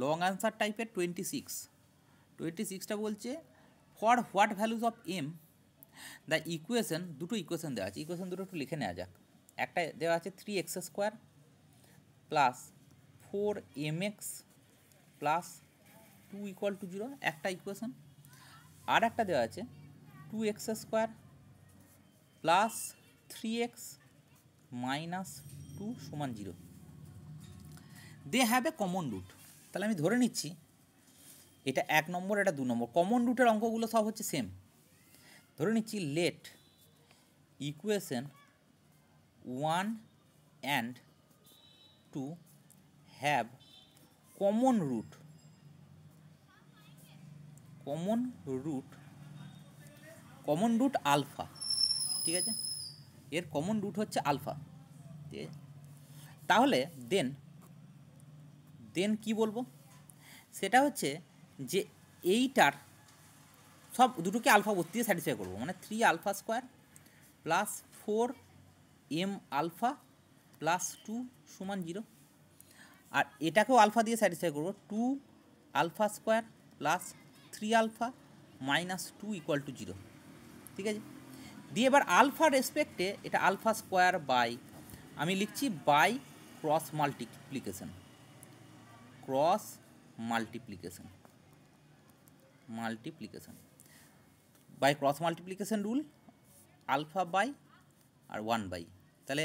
long answer টাইপের twenty six twenty সিক্সটা বলছে for what values of M the equation দুটো ইকুয়েশন দেওয়া আছে ইকুয়েশন দুটো একটু লিখে নেওয়া যাক একটা দেওয়া আছে three X square plus four M X plus two equal to zero একটা ইকুয়েশন আর একটা দেওয়া আছে two X square plus three X minus two সমান zero they have a common root তাহলে আমি ধরে নিচ্ছি এটা এক নম্বর এটা দু নম্বর কমন রুটের অঙ্কগুলো সব হচ্ছে সেম ধরে নিচ্ছি let equation one and two have common root common root common root alpha ঠিক আছে এর কমন রুট হচ্ছে আলফা ঠিক আছে তাহলে দেন দেন কি বলবো সেটা হচ্ছে যে এইটার সব দুটোকে আলফা বোধ দিয়ে স্যাটিসফাই করবো মানে three alpha square plus four M alpha plus two সমান জিরো আর এটাকেও আলফা দিয়ে স্যাটিসফাই করবো two alpha square plus three alpha minus two equal to zero ঠিক আছে দিয়ে এবার আলফা রেসপেক্টে এটা আলফা স্কোয়ার বাই আমি লিখছি by cross multiplication cross multiplication multiplication by cross multiplication rule alpha by আর ওয়ান বাই তাহলে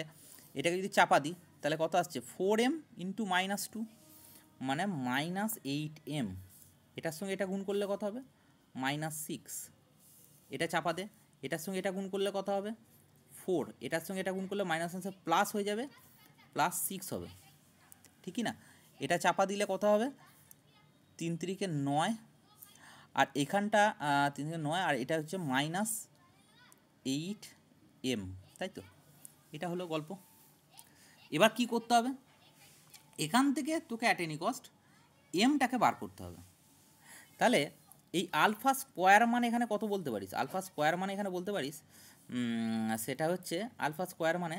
এটাকে যদি চাপা দিই তাহলে কত আসছে four M into minus two মানে মাইনাস এইট এম এটার সঙ্গে এটা গুণ করলে কত হবে মাইনাস সিক্স এটা চাপা দে এটার সঙ্গে এটা গুণ করলে কত হবে ফোর এটার সঙ্গে এটা গুণ করলে মাইনাস আনসার প্লাস হয়ে যাবে প্লাস সিক্স হবে ঠিকই না এটা চাপা দিলে কত হবে তিন তিরিকে নয় আর এখানটা তিন তিরিকে নয় আর এটা হচ্ছে মাইনাস এইট এম তাই তো এটা হলো গল্প এবার কি করতে হবে এখান থেকে তোকে অ্যাট এনি কস্ট এমটাকে বার করতে হবে তাহলে এই আলফা স্কোয়ার মানে এখানে কত বলতে পারিস আলফা স্কোয়ার মানে এখানে বলতে পারিস সেটা হচ্ছে আলফা স্কোয়ার মানে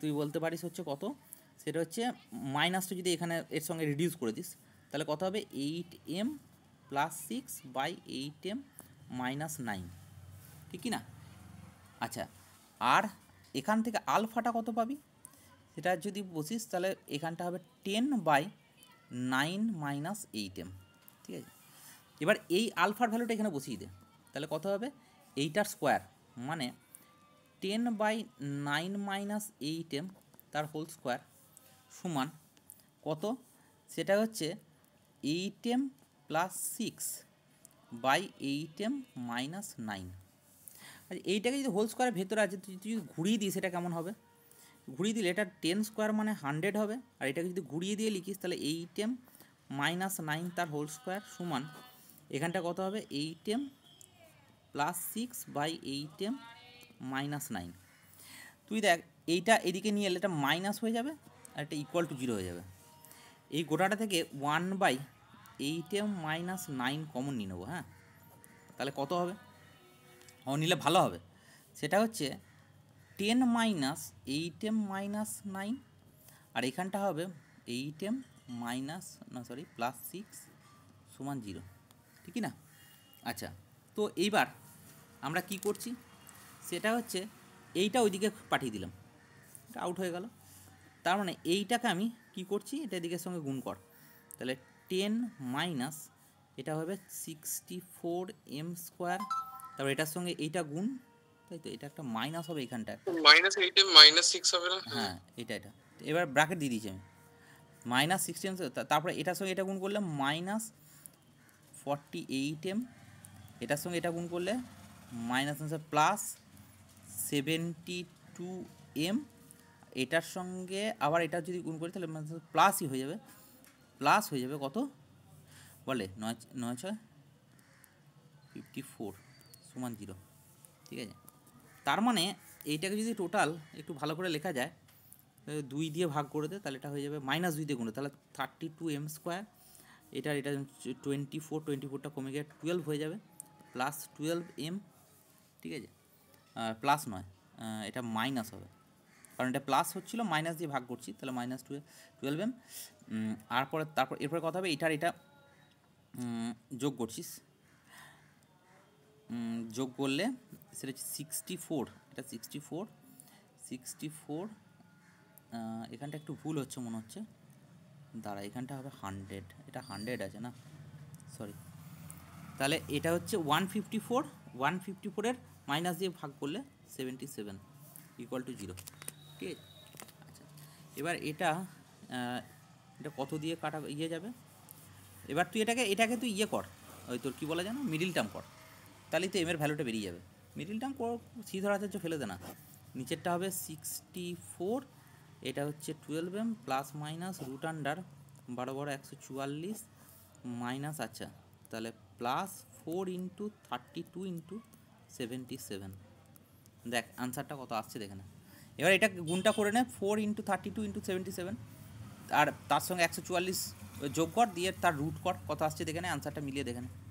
তুই বলতে পারিস হচ্ছে কত সেটা হচ্ছে মাইনাসটা যদি এখানে এর সঙ্গে রিডিউস করে দিস তাহলে কত হবে eight M plus six by eight M minus nine ঠিক না আচ্ছা আর এখান থেকে আলফাটা কত পাবি সেটা যদি বসিস তাহলে এখানটা হবে ten by nine minus eight M ঠিক আছে এবার এই আলফার ভ্যালুটা এখানে বসিয়ে দে তাহলে কত হবে এইটার স্কোয়ার মানে ten by nine minus eight M তার হোল স্কোয়ার সমান কত সেটা হচ্ছে eight M plus six by eight M minus nine আর এইটাকে যদি হোল স্কোয়ারের ভেতরে আছে তুই যদি ঘুরিয়ে দিই সেটা কেমন হবে ঘুরিয়ে দিলে এটা টেন স্কোয়ার মানে হান্ড্রেড হবে আর এটাকে যদি ঘুরিয়ে দিয়ে লিখিস তাহলে এইট এম মাইনাস নাইন তার হোল স্কোয়ার সমান এখানটা কত হবে eight M plus six by eight M minus nine তুই দেখ এইটা এদিকে নিয়ে এলে এটা মাইনাস হয়ে যাবে আর এটা ইকুয়াল টু জিরো হয়ে যাবে এই গোটাটা থেকে one by eight M minus nine common নিয়ে নেবো হ্যাঁ তাহলে কত হবে ও হ্যাঁ, নিলে ভালো হবে সেটা হচ্ছে ten minus eight M minus nine আর এখানটা হবে এইট এম মাইনাস না সরি প্লাস সিক্স সমান জিরো ঠিকই না আচ্ছা তো এইবার আমরা কি করছি সেটা হচ্ছে এইটা ওইদিকে পাঠিয়ে দিলাম এটা আউট হয়ে গেল তার মানে এইটাকে আমি কি করছি এটা এদিকের সঙ্গে গুণ কর তাহলে টেন মাইনাস এটা হবে সিক্সটি ফোর এম স্কোয়ার তারপর এটার সঙ্গে এইটা গুণ তাই তো এটা একটা মাইনাস হবে এখানটা মাইনাস এইট মাইনাস সিক্স হবে হ্যাঁ এটা এটা এবার ব্র্যাকেট দিয়ে দিয়েছি আমি মাইনাস সিক্সটি এম তারপরে এটার সঙ্গে এটা গুণ করলে মাইনাস ফর্টি এইট এম এটার সঙ্গে এটা গুণ করলে minus answer plus seventy two M এটার সঙ্গে আবার এটা যদি গুণ করি তাহলে মানে প্লাসই হয়ে যাবে প্লাস হয়ে যাবে কত বলে নয় নয় ছয় ফিফটি ফোর সমান জিরো ঠিক আছে তার মানে এইটাকে যদি টোটাল একটু ভালো করে লেখা যায় দুই দিয়ে ভাগ করে দেয় তাহলে এটা হয়ে যাবে মাইনাস দুই দিয়ে গুণ তাহলে থার্টি টু এম স্কোয়ার এটার এটা টোয়েন্টি ফোর টোয়েন্টি ফোরটা কমে গিয়ে টুয়েলভ হয়ে যাবে প্লাস টুয়েলভ এম ঠিক আছে প্লাস নয় এটা মাইনাস হবে কারণ এটা প্লাস হচ্ছিল মাইনাস দিয়ে ভাগ করছি তাহলে মাইনাস টুয়েলভ এম আর পরে তারপর এরপরে কথা হবে এটার এটা যোগ করছিস যোগ করলে সেটা হচ্ছে সিক্সটি ফোর এটা সিক্সটি ফোর সিক্সটি ফোর এখানটা একটু ভুল হচ্ছে মনে হচ্ছে দাঁড়া এখানটা হবে হান্ড্রেড এটা হান্ড্রেড আছে না সরি তাহলে এটা হচ্ছে one fifty four one fifty ফোরের মাইনাস দিয়ে ভাগ করলে seventy seven equal to zero ঠিক আচ্ছা এবার এটা এটা কত দিয়ে কাটা ইয়ে যাবে এবার তুই এটাকে এটাকে তুই ইয়ে কর ওই তোর কী বলা যেন মিডিল টার্ম কর তাহলে তো এমের ভ্যালুটা বেরিয়ে যাবে মিডিল টার্ম কর সি ধরা আছে ফেলে দে না নিচেরটা হবে সিক্সটি ফোর এটা হচ্ছে twelve M plus minus root under বারো বারো একশো চুয়াল্লিশ মাইনাস আচ্ছা তাহলে plus four into thirty two into seventy seven দেখ আনসারটা কত আসছে দেখে না এবার এটা গুণটা করে নেয় four into thirty two into seventy seven আর তার সঙ্গে একশো চুয়াল্লিশ যোগ কর দিয়ে তার রুট কর কত আসছে দেখে নেয় আনসারটা মিলিয়ে দেখে নেয়